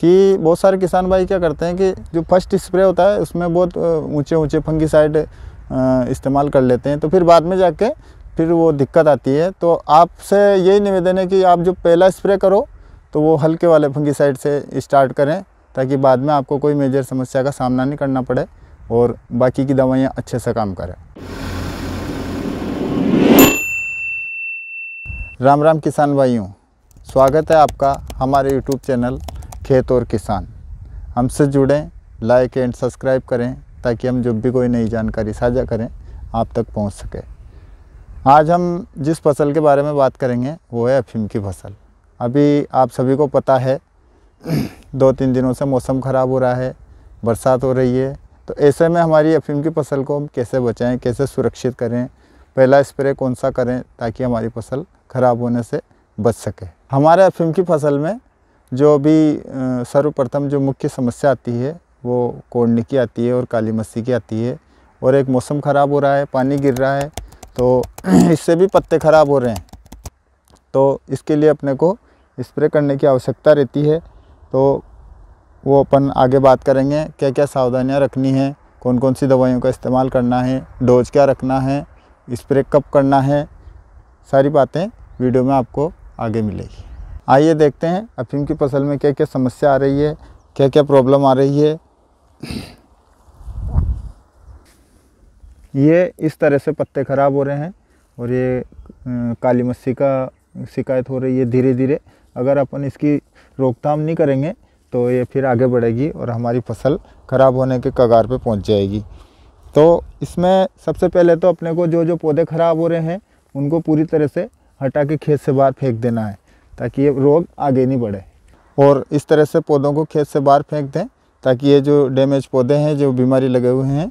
कि बहुत सारे किसान भाई क्या करते हैं कि जो फर्स्ट स्प्रे होता है उसमें बहुत ऊंचे ऊंचे फंगी साइड इस्तेमाल कर लेते हैं तो फिर बाद में जाके फिर वो दिक्कत आती है तो आपसे यही निवेदन है कि आप जो पहला स्प्रे करो तो वो हल्के वाले फंगी साइड से स्टार्ट करें ताकि बाद में आपको कोई मेजर समस्या का सामना नहीं करना पड़े और बाकी की दवाइयाँ अच्छे से काम करें राम राम किसान भाइयों स्वागत है आपका हमारे यूट्यूब चैनल खेत और किसान हमसे जुड़ें लाइक एंड सब्सक्राइब करें ताकि हम जब भी कोई नई जानकारी साझा करें आप तक पहुंच सके आज हम जिस फसल के बारे में बात करेंगे वो है अफीम की फसल अभी आप सभी को पता है दो तीन दिनों से मौसम ख़राब हो रहा है बरसात हो रही है तो ऐसे में हमारी अफीम की फसल को हम कैसे बचाएँ कैसे सुरक्षित करें पहला स्प्रे कौन सा करें ताकि हमारी फसल ख़राब होने से बच सके हमारे अफीम की फसल में जो अभी सर्वप्रथम जो मुख्य समस्या आती है वो कोड़ने की आती है और काली मस्सी की आती है और एक मौसम ख़राब हो रहा है पानी गिर रहा है तो इससे भी पत्ते ख़राब हो रहे हैं तो इसके लिए अपने को स्प्रे करने की आवश्यकता रहती है तो वो अपन आगे बात करेंगे क्या क्या सावधानियाँ रखनी हैं कौन कौन सी दवाइयों का इस्तेमाल करना है डोज क्या रखना है स्प्रे कब करना है सारी बातें वीडियो में आपको आगे मिलेगी आइए देखते हैं अफीम की फसल में क्या क्या समस्या आ रही है क्या क्या प्रॉब्लम आ रही है ये इस तरह से पत्ते ख़राब हो रहे हैं और ये काली मस्सी का शिकायत हो रही है धीरे धीरे अगर अपन इसकी रोकथाम नहीं करेंगे तो ये फिर आगे बढ़ेगी और हमारी फसल ख़राब होने के कगार पे पहुंच जाएगी तो इसमें सबसे पहले तो अपने को जो जो पौधे ख़राब हो रहे हैं उनको पूरी तरह से हटा के खेत से बाहर फेंक देना है ताकि ये रोग आगे नहीं बढ़े और इस तरह से पौधों को खेत से बाहर फेंक दें ताकि ये जो डैमेज पौधे हैं जो बीमारी लगे हुए हैं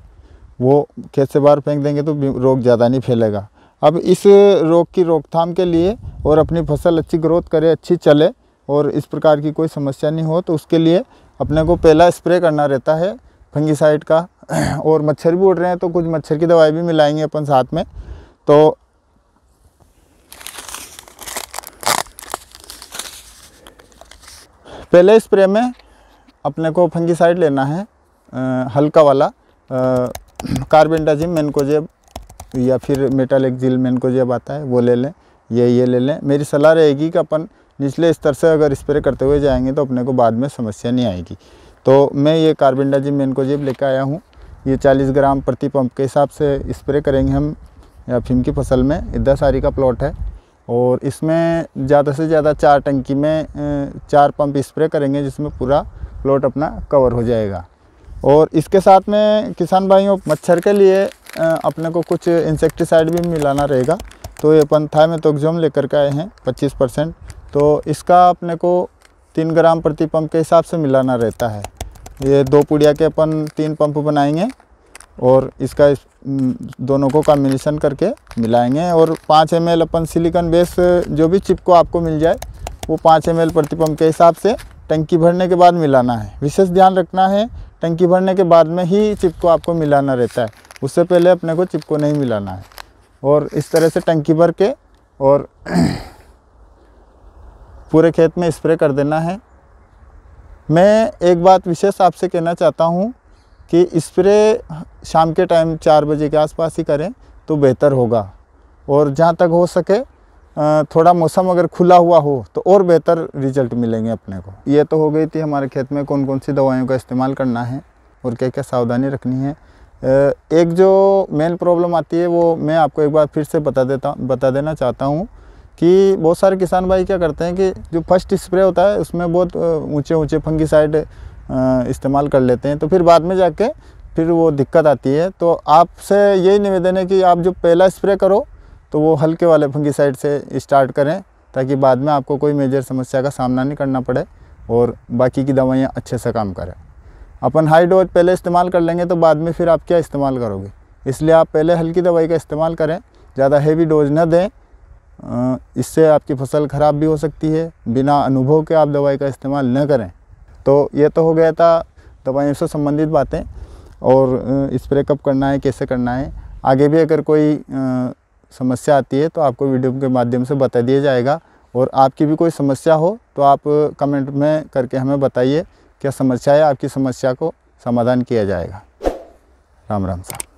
वो खेत से बाहर फेंक देंगे तो रोग ज़्यादा नहीं फैलेगा अब इस रोग की रोकथाम के लिए और अपनी फसल अच्छी ग्रोथ करे अच्छी चले और इस प्रकार की कोई समस्या नहीं हो तो उसके लिए अपने को पहला स्प्रे करना रहता है फंगिसाइड का और मच्छर भी उड़ रहे हैं तो कुछ मच्छर की दवाई भी मिलाएंगे अपन साथ में तो पहले स्प्रे में अपने को साइड लेना है आ, हल्का वाला कार्बेंडाजिम मैनकोजेब या फिर मेटालेक्जिल मैनकोजेब आता है वो ले लें ये ये ले लें मेरी सलाह रहेगी कि अपन निचले स्तर से अगर स्प्रे करते हुए जाएंगे तो अपने को बाद में समस्या नहीं आएगी तो मैं ये कार्बेंडाजिम मैनकोजेब लेकर आया हूँ ये चालीस ग्राम प्रति पंप के हिसाब से स्प्रे करेंगे हम या फिम की फसल में इधर सारी का प्लॉट है और इसमें ज़्यादा से ज़्यादा चार टंकी में चार पंप स्प्रे करेंगे जिसमें पूरा प्लॉट अपना कवर हो जाएगा और इसके साथ में किसान भाइयों मच्छर के लिए अपने को कुछ इंसेक्टिसाइड भी मिलाना रहेगा तो ये अपन थायमेथोक्जोम लेकर के आए हैं 25 परसेंट तो इसका अपने को तीन ग्राम प्रति पंप के हिसाब से मिलाना रहता है ये दो पुड़िया के अपन तीन पंप बनाएंगे और इसका इस हम्म, दोनों को कॉम्बिनेशन करके मिलाएंगे और पाँच एम अपन सिलिकन बेस जो भी चिप को आपको मिल जाए वो पाँच एम प्रतिपम्प के हिसाब से टंकी भरने के बाद मिलाना है विशेष ध्यान रखना है टंकी भरने के बाद में ही चिप को आपको मिलाना रहता है उससे पहले अपने को चिप को नहीं मिलाना है और इस तरह से टंकी भर के और पूरे खेत में स्प्रे कर देना है मैं एक बात विशेष आपसे कहना चाहता हूँ कि स्प्रे शाम के टाइम चार बजे के आसपास ही करें तो बेहतर होगा और जहाँ तक हो सके थोड़ा मौसम अगर खुला हुआ हो तो और बेहतर रिजल्ट मिलेंगे अपने को ये तो हो गई थी हमारे खेत में कौन कौन सी दवाइयों का इस्तेमाल करना है और क्या क्या सावधानी रखनी है एक जो मेन प्रॉब्लम आती है वो मैं आपको एक बार फिर से बता देता बता देना चाहता हूँ कि बहुत सारे किसान भाई क्या करते हैं कि जो फर्स्ट स्प्रे होता है उसमें बहुत ऊंचे ऊंचे फंगी साइड इस्तेमाल कर लेते हैं तो फिर बाद में जाके फिर वो दिक्कत आती है तो आपसे यही निवेदन है कि आप जो पहला स्प्रे करो तो वो हल्के वाले फंगीसाइड से स्टार्ट करें ताकि बाद में आपको कोई मेजर समस्या का सामना नहीं करना पड़े और बाकी की दवाइयाँ अच्छे से काम करें अपन हाई डोज पहले इस्तेमाल कर लेंगे तो बाद में फिर आप क्या इस्तेमाल करोगे इसलिए आप पहले हल्की दवाई का इस्तेमाल करें ज़्यादा हैवी डोज न दें इससे आपकी फसल ख़राब भी हो सकती है बिना अनुभव के आप दवाई का इस्तेमाल न करें तो ये तो हो गया था दवाइयों से संबंधित बातें और स्प्रे कब करना है कैसे करना है आगे भी अगर कोई समस्या आती है तो आपको वीडियो के माध्यम से बता दिया जाएगा और आपकी भी कोई समस्या हो तो आप कमेंट में करके हमें बताइए क्या समस्या है आपकी समस्या को समाधान किया जाएगा राम राम साहब